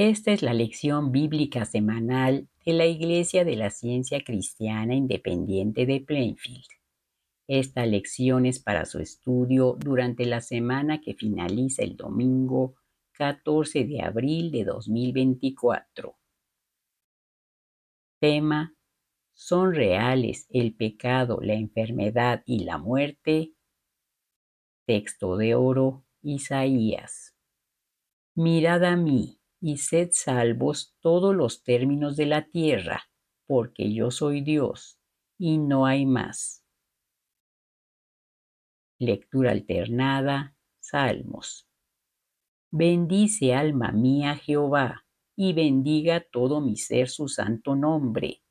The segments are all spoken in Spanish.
Esta es la lección bíblica semanal de la Iglesia de la Ciencia Cristiana Independiente de Plainfield. Esta lección es para su estudio durante la semana que finaliza el domingo 14 de abril de 2024. Tema ¿Son reales el pecado, la enfermedad y la muerte? Texto de oro, Isaías. Mirad a mí, y sed salvos todos los términos de la tierra, porque yo soy Dios, y no hay más. Lectura alternada, Salmos. Bendice alma mía Jehová, y bendiga todo mi ser su santo nombre.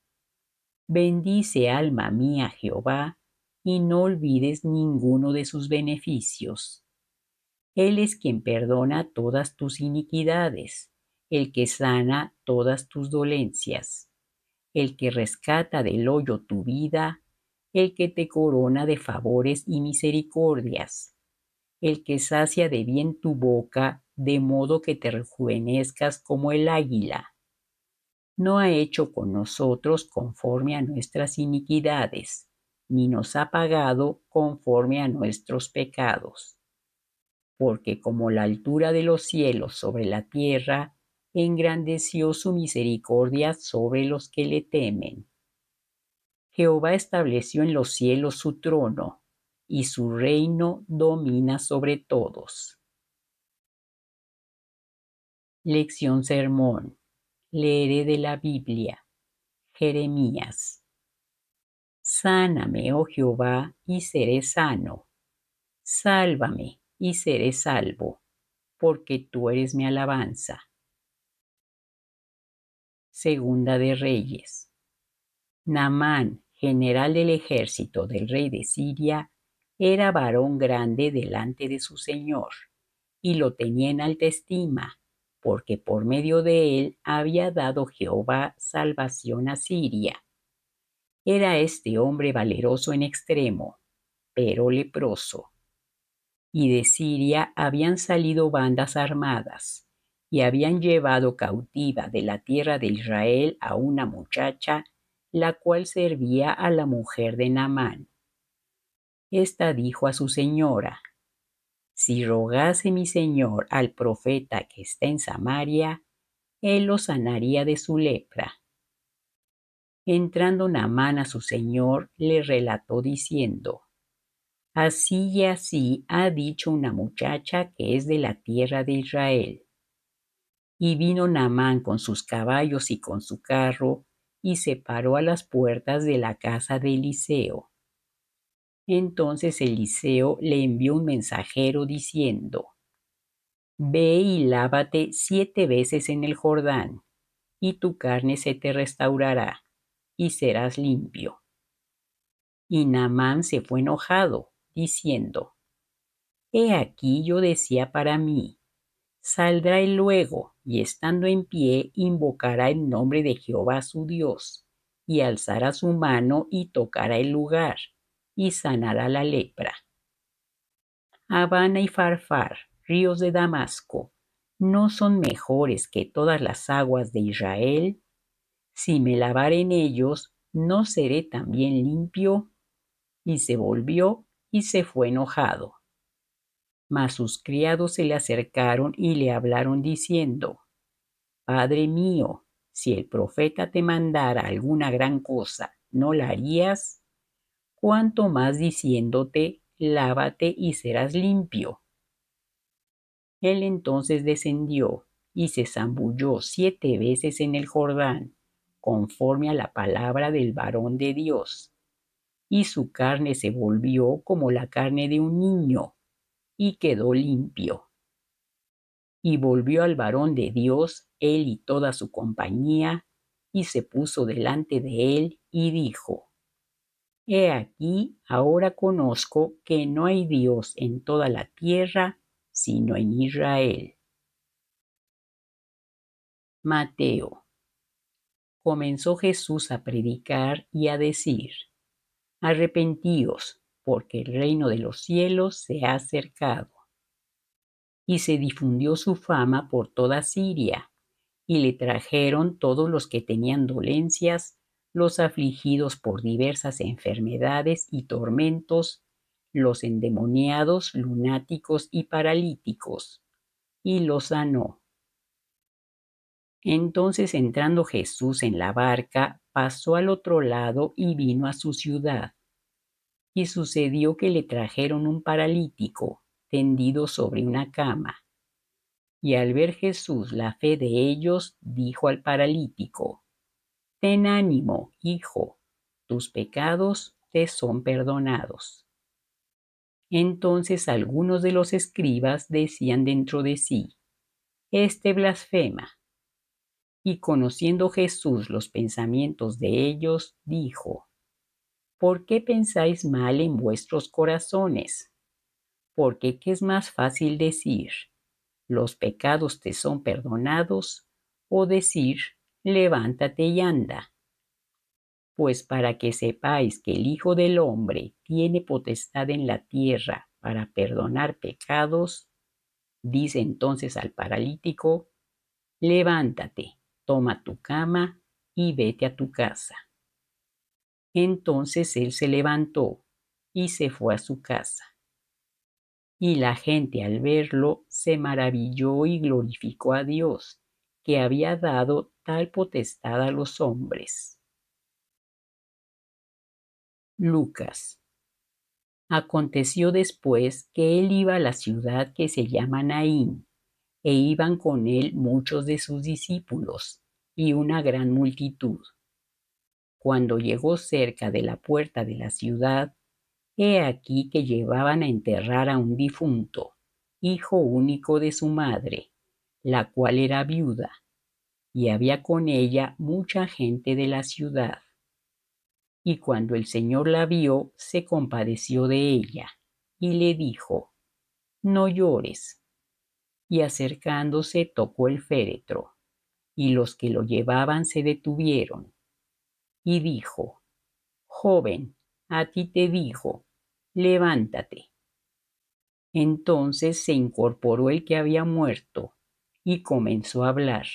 Bendice alma mía Jehová, y no olvides ninguno de sus beneficios. Él es quien perdona todas tus iniquidades el que sana todas tus dolencias, el que rescata del hoyo tu vida, el que te corona de favores y misericordias, el que sacia de bien tu boca, de modo que te rejuvenezcas como el águila. No ha hecho con nosotros conforme a nuestras iniquidades, ni nos ha pagado conforme a nuestros pecados. Porque como la altura de los cielos sobre la tierra, engrandeció su misericordia sobre los que le temen. Jehová estableció en los cielos su trono, y su reino domina sobre todos. Lección Sermón. Leeré de la Biblia. Jeremías. Sáname, oh Jehová, y seré sano. Sálvame, y seré salvo, porque tú eres mi alabanza segunda de Reyes. Namán, general del ejército del rey de Siria, era varón grande delante de su señor, y lo tenía en alta estima, porque por medio de él había dado Jehová salvación a Siria. Era este hombre valeroso en extremo, pero leproso. Y de Siria habían salido bandas armadas, y habían llevado cautiva de la tierra de Israel a una muchacha, la cual servía a la mujer de Naamán. Esta dijo a su señora, Si rogase mi señor al profeta que está en Samaria, él lo sanaría de su lepra. Entrando Naamán a su señor, le relató diciendo, Así y así ha dicho una muchacha que es de la tierra de Israel. Y vino Naamán con sus caballos y con su carro, y se paró a las puertas de la casa de Eliseo. Entonces Eliseo le envió un mensajero diciendo, Ve y lávate siete veces en el Jordán, y tu carne se te restaurará, y serás limpio. Y Naamán se fue enojado, diciendo, He aquí yo decía para mí, saldrá él luego, y estando en pie, invocará el nombre de Jehová su Dios, y alzará su mano y tocará el lugar, y sanará la lepra. Habana y Farfar, ríos de Damasco, no son mejores que todas las aguas de Israel. Si me lavar en ellos, no seré también limpio. Y se volvió y se fue enojado. Mas sus criados se le acercaron y le hablaron diciendo, Padre mío, si el profeta te mandara alguna gran cosa, ¿no la harías? Cuanto más diciéndote, lávate y serás limpio. Él entonces descendió y se zambulló siete veces en el Jordán, conforme a la palabra del varón de Dios. Y su carne se volvió como la carne de un niño, y quedó limpio. Y volvió al varón de Dios, él y toda su compañía, y se puso delante de él y dijo, He aquí, ahora conozco que no hay Dios en toda la tierra, sino en Israel. Mateo. Comenzó Jesús a predicar y a decir, Arrepentíos, porque el reino de los cielos se ha acercado. Y se difundió su fama por toda Siria, y le trajeron todos los que tenían dolencias, los afligidos por diversas enfermedades y tormentos, los endemoniados, lunáticos y paralíticos, y los sanó. Entonces entrando Jesús en la barca, pasó al otro lado y vino a su ciudad y sucedió que le trajeron un paralítico tendido sobre una cama. Y al ver Jesús la fe de ellos, dijo al paralítico, Ten ánimo, hijo, tus pecados te son perdonados. Entonces algunos de los escribas decían dentro de sí, Este blasfema. Y conociendo Jesús los pensamientos de ellos, dijo, ¿por qué pensáis mal en vuestros corazones? Porque ¿qué es más fácil decir? Los pecados te son perdonados, o decir, levántate y anda. Pues para que sepáis que el Hijo del Hombre tiene potestad en la tierra para perdonar pecados, dice entonces al paralítico, levántate, toma tu cama y vete a tu casa. Entonces él se levantó y se fue a su casa. Y la gente al verlo se maravilló y glorificó a Dios, que había dado tal potestad a los hombres. Lucas. Aconteció después que él iba a la ciudad que se llama Naín, e iban con él muchos de sus discípulos y una gran multitud cuando llegó cerca de la puerta de la ciudad, he aquí que llevaban a enterrar a un difunto, hijo único de su madre, la cual era viuda, y había con ella mucha gente de la ciudad. Y cuando el Señor la vio, se compadeció de ella, y le dijo, No llores. Y acercándose tocó el féretro, y los que lo llevaban se detuvieron y dijo, Joven, a ti te dijo, levántate. Entonces se incorporó el que había muerto y comenzó a hablar,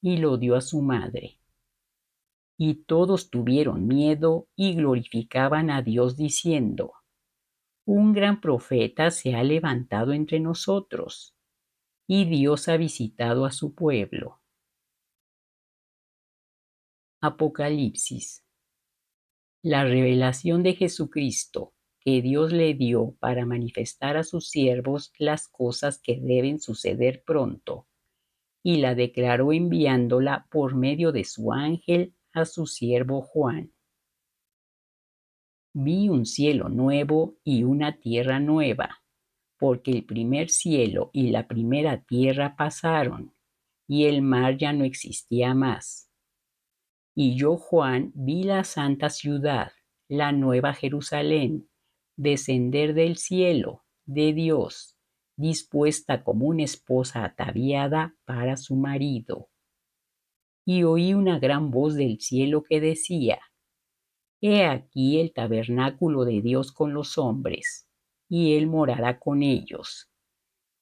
y lo dio a su madre. Y todos tuvieron miedo y glorificaban a Dios diciendo, Un gran profeta se ha levantado entre nosotros, y Dios ha visitado a su pueblo. Apocalipsis. La revelación de Jesucristo que Dios le dio para manifestar a sus siervos las cosas que deben suceder pronto, y la declaró enviándola por medio de su ángel a su siervo Juan. Vi un cielo nuevo y una tierra nueva, porque el primer cielo y la primera tierra pasaron, y el mar ya no existía más y yo, Juan, vi la santa ciudad, la nueva Jerusalén, descender del cielo, de Dios, dispuesta como una esposa ataviada para su marido. Y oí una gran voz del cielo que decía, He aquí el tabernáculo de Dios con los hombres, y Él morará con ellos,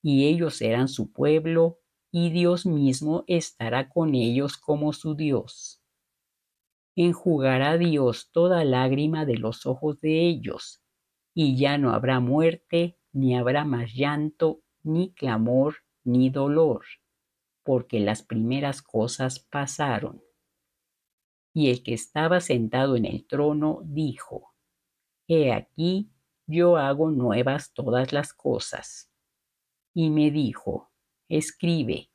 y ellos serán su pueblo, y Dios mismo estará con ellos como su Dios enjugará Dios toda lágrima de los ojos de ellos, y ya no habrá muerte, ni habrá más llanto, ni clamor, ni dolor, porque las primeras cosas pasaron. Y el que estaba sentado en el trono dijo, He aquí, yo hago nuevas todas las cosas. Y me dijo, Escribe,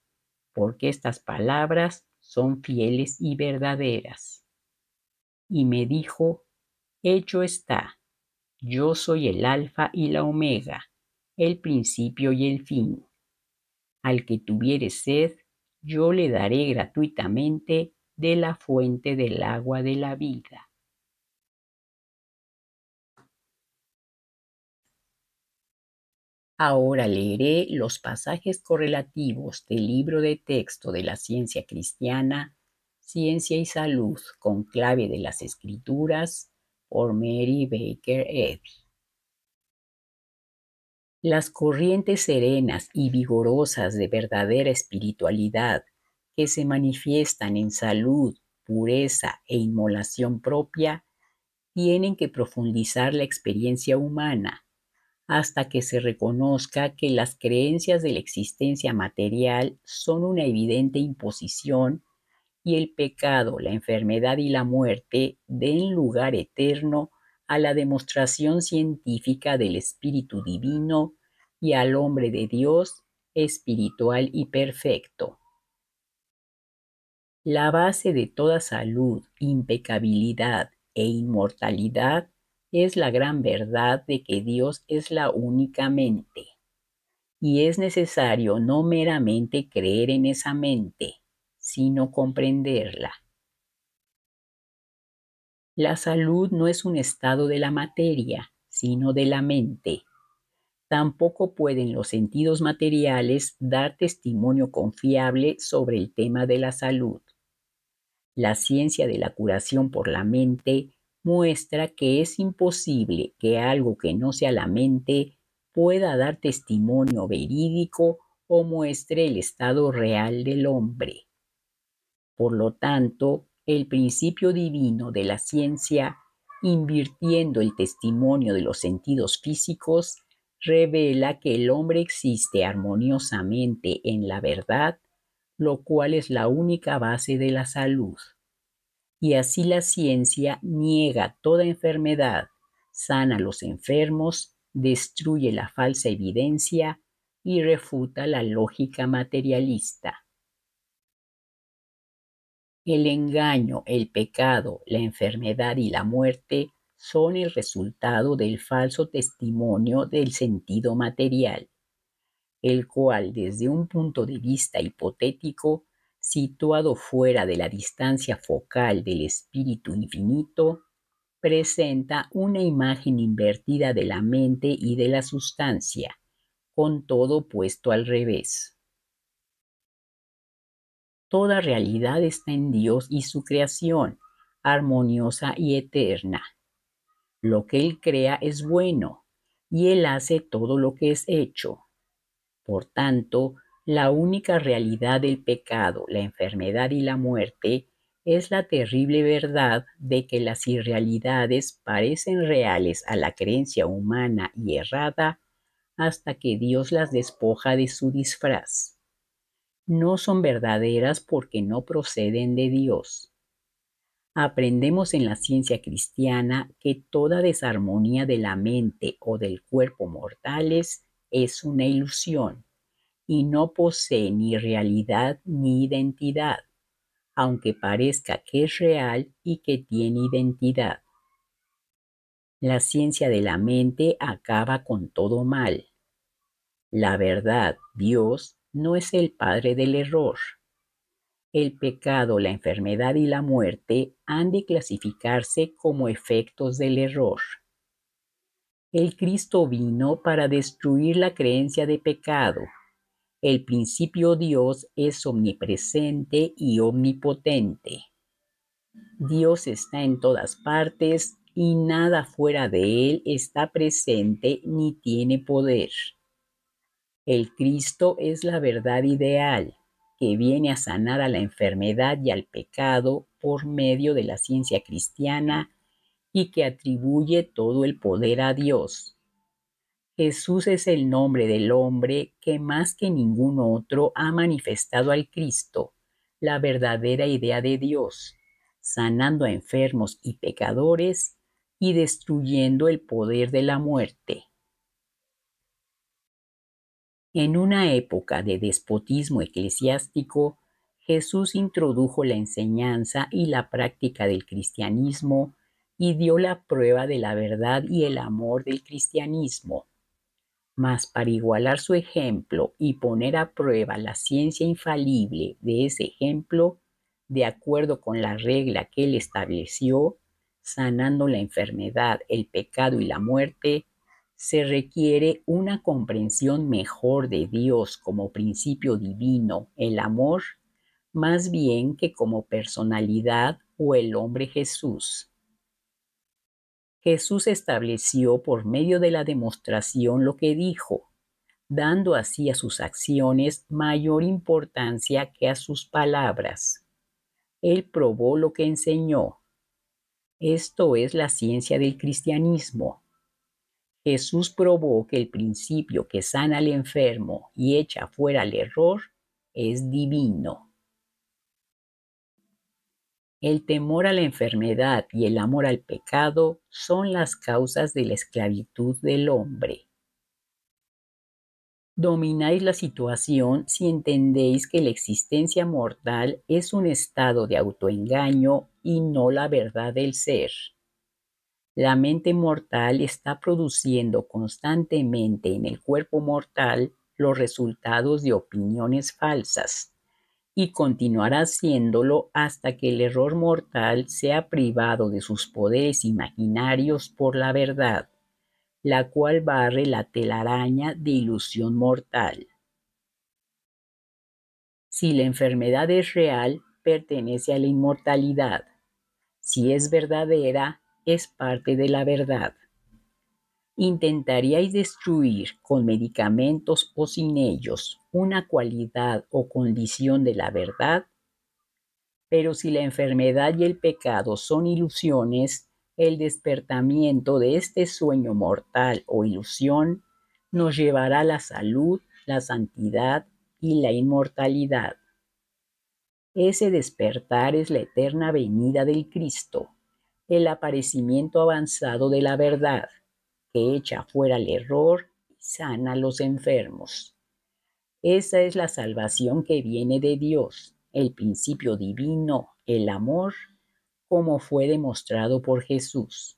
porque estas palabras son fieles y verdaderas y me dijo, Hecho está, yo soy el alfa y la omega, el principio y el fin. Al que tuviere sed, yo le daré gratuitamente de la fuente del agua de la vida. Ahora leeré los pasajes correlativos del libro de texto de la ciencia cristiana Ciencia y Salud, con clave de las escrituras, por Mary Baker Eddy. Las corrientes serenas y vigorosas de verdadera espiritualidad que se manifiestan en salud, pureza e inmolación propia, tienen que profundizar la experiencia humana hasta que se reconozca que las creencias de la existencia material son una evidente imposición y el pecado, la enfermedad y la muerte den lugar eterno a la demostración científica del Espíritu Divino y al hombre de Dios espiritual y perfecto. La base de toda salud, impecabilidad e inmortalidad es la gran verdad de que Dios es la única mente. Y es necesario no meramente creer en esa mente, sino comprenderla. La salud no es un estado de la materia, sino de la mente. Tampoco pueden los sentidos materiales dar testimonio confiable sobre el tema de la salud. La ciencia de la curación por la mente muestra que es imposible que algo que no sea la mente pueda dar testimonio verídico o muestre el estado real del hombre. Por lo tanto, el principio divino de la ciencia, invirtiendo el testimonio de los sentidos físicos, revela que el hombre existe armoniosamente en la verdad, lo cual es la única base de la salud. Y así la ciencia niega toda enfermedad, sana a los enfermos, destruye la falsa evidencia y refuta la lógica materialista. El engaño, el pecado, la enfermedad y la muerte son el resultado del falso testimonio del sentido material, el cual desde un punto de vista hipotético, situado fuera de la distancia focal del espíritu infinito, presenta una imagen invertida de la mente y de la sustancia, con todo puesto al revés toda realidad está en Dios y su creación, armoniosa y eterna. Lo que Él crea es bueno, y Él hace todo lo que es hecho. Por tanto, la única realidad del pecado, la enfermedad y la muerte es la terrible verdad de que las irrealidades parecen reales a la creencia humana y errada hasta que Dios las despoja de su disfraz no son verdaderas porque no proceden de Dios. Aprendemos en la ciencia cristiana que toda desarmonía de la mente o del cuerpo mortales es una ilusión y no posee ni realidad ni identidad, aunque parezca que es real y que tiene identidad. La ciencia de la mente acaba con todo mal. La verdad, Dios, no es el padre del error. El pecado, la enfermedad y la muerte han de clasificarse como efectos del error. El Cristo vino para destruir la creencia de pecado. El principio Dios es omnipresente y omnipotente. Dios está en todas partes y nada fuera de él está presente ni tiene poder. El Cristo es la verdad ideal que viene a sanar a la enfermedad y al pecado por medio de la ciencia cristiana y que atribuye todo el poder a Dios. Jesús es el nombre del hombre que más que ningún otro ha manifestado al Cristo, la verdadera idea de Dios, sanando a enfermos y pecadores y destruyendo el poder de la muerte. En una época de despotismo eclesiástico, Jesús introdujo la enseñanza y la práctica del cristianismo y dio la prueba de la verdad y el amor del cristianismo. Mas para igualar su ejemplo y poner a prueba la ciencia infalible de ese ejemplo, de acuerdo con la regla que él estableció, sanando la enfermedad, el pecado y la muerte, se requiere una comprensión mejor de Dios como principio divino, el amor, más bien que como personalidad o el hombre Jesús. Jesús estableció por medio de la demostración lo que dijo, dando así a sus acciones mayor importancia que a sus palabras. Él probó lo que enseñó. Esto es la ciencia del cristianismo Jesús probó que el principio que sana al enfermo y echa fuera el error es divino. El temor a la enfermedad y el amor al pecado son las causas de la esclavitud del hombre. Domináis la situación si entendéis que la existencia mortal es un estado de autoengaño y no la verdad del ser la mente mortal está produciendo constantemente en el cuerpo mortal los resultados de opiniones falsas y continuará haciéndolo hasta que el error mortal sea privado de sus poderes imaginarios por la verdad, la cual barre la telaraña de ilusión mortal. Si la enfermedad es real, pertenece a la inmortalidad. Si es verdadera, es parte de la verdad. ¿Intentaríais destruir con medicamentos o sin ellos una cualidad o condición de la verdad? Pero si la enfermedad y el pecado son ilusiones, el despertamiento de este sueño mortal o ilusión nos llevará a la salud, la santidad y la inmortalidad. Ese despertar es la eterna venida del Cristo, el aparecimiento avanzado de la verdad, que echa fuera el error y sana a los enfermos. Esa es la salvación que viene de Dios, el principio divino, el amor, como fue demostrado por Jesús.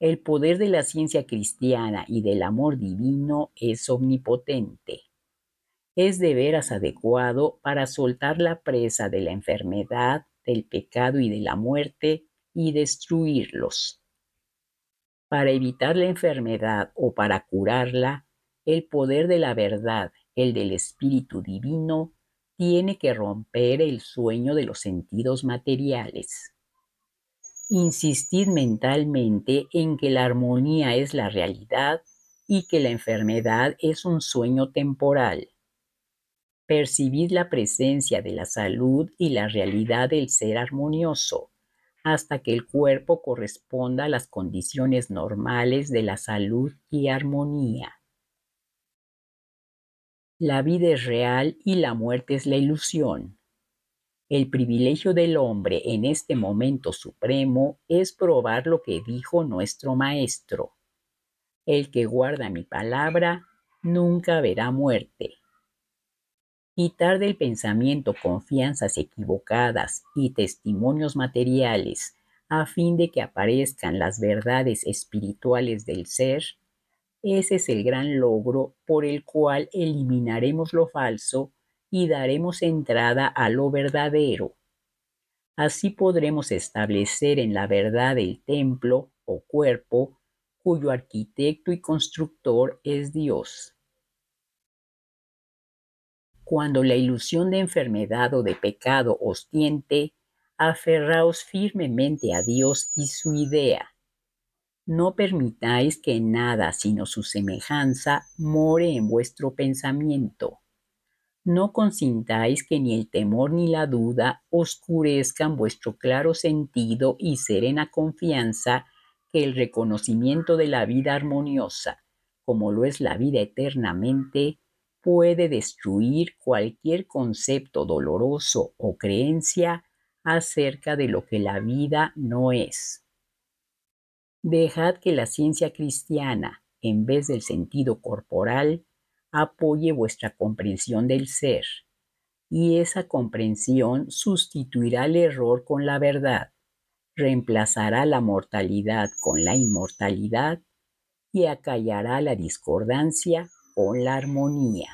El poder de la ciencia cristiana y del amor divino es omnipotente. Es de veras adecuado para soltar la presa de la enfermedad, del pecado y de la muerte y destruirlos. Para evitar la enfermedad o para curarla, el poder de la verdad, el del Espíritu Divino, tiene que romper el sueño de los sentidos materiales. Insistid mentalmente en que la armonía es la realidad y que la enfermedad es un sueño temporal. Percibid la presencia de la salud y la realidad del ser armonioso hasta que el cuerpo corresponda a las condiciones normales de la salud y armonía. La vida es real y la muerte es la ilusión. El privilegio del hombre en este momento supremo es probar lo que dijo nuestro Maestro. El que guarda mi palabra nunca verá muerte. Quitar del pensamiento confianzas equivocadas y testimonios materiales a fin de que aparezcan las verdades espirituales del ser, ese es el gran logro por el cual eliminaremos lo falso y daremos entrada a lo verdadero. Así podremos establecer en la verdad el templo o cuerpo cuyo arquitecto y constructor es Dios. Cuando la ilusión de enfermedad o de pecado os tiente, aferraos firmemente a Dios y su idea. No permitáis que nada sino su semejanza more en vuestro pensamiento. No consintáis que ni el temor ni la duda oscurezcan vuestro claro sentido y serena confianza que el reconocimiento de la vida armoniosa, como lo es la vida eternamente, puede destruir cualquier concepto doloroso o creencia acerca de lo que la vida no es. Dejad que la ciencia cristiana, en vez del sentido corporal, apoye vuestra comprensión del ser, y esa comprensión sustituirá el error con la verdad, reemplazará la mortalidad con la inmortalidad y acallará la discordancia con la armonía.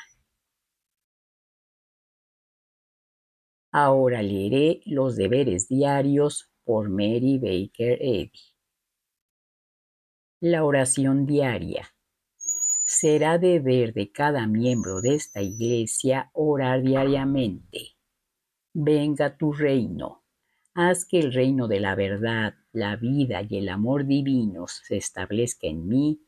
Ahora leeré los deberes diarios por Mary Baker Eddy. La oración diaria. Será deber de cada miembro de esta iglesia orar diariamente. Venga tu reino. Haz que el reino de la verdad, la vida y el amor divinos se establezca en mí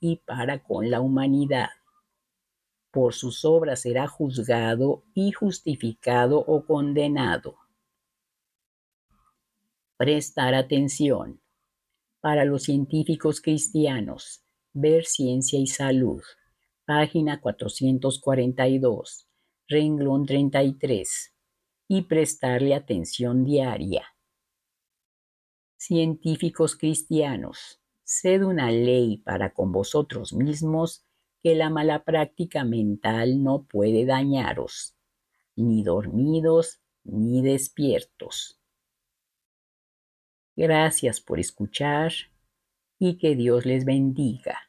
y para con la humanidad. Por sus obras será juzgado y justificado o condenado. Prestar atención. Para los científicos cristianos, ver ciencia y salud. Página 442, renglón 33. Y prestarle atención diaria. Científicos cristianos sed una ley para con vosotros mismos que la mala práctica mental no puede dañaros, ni dormidos ni despiertos. Gracias por escuchar y que Dios les bendiga.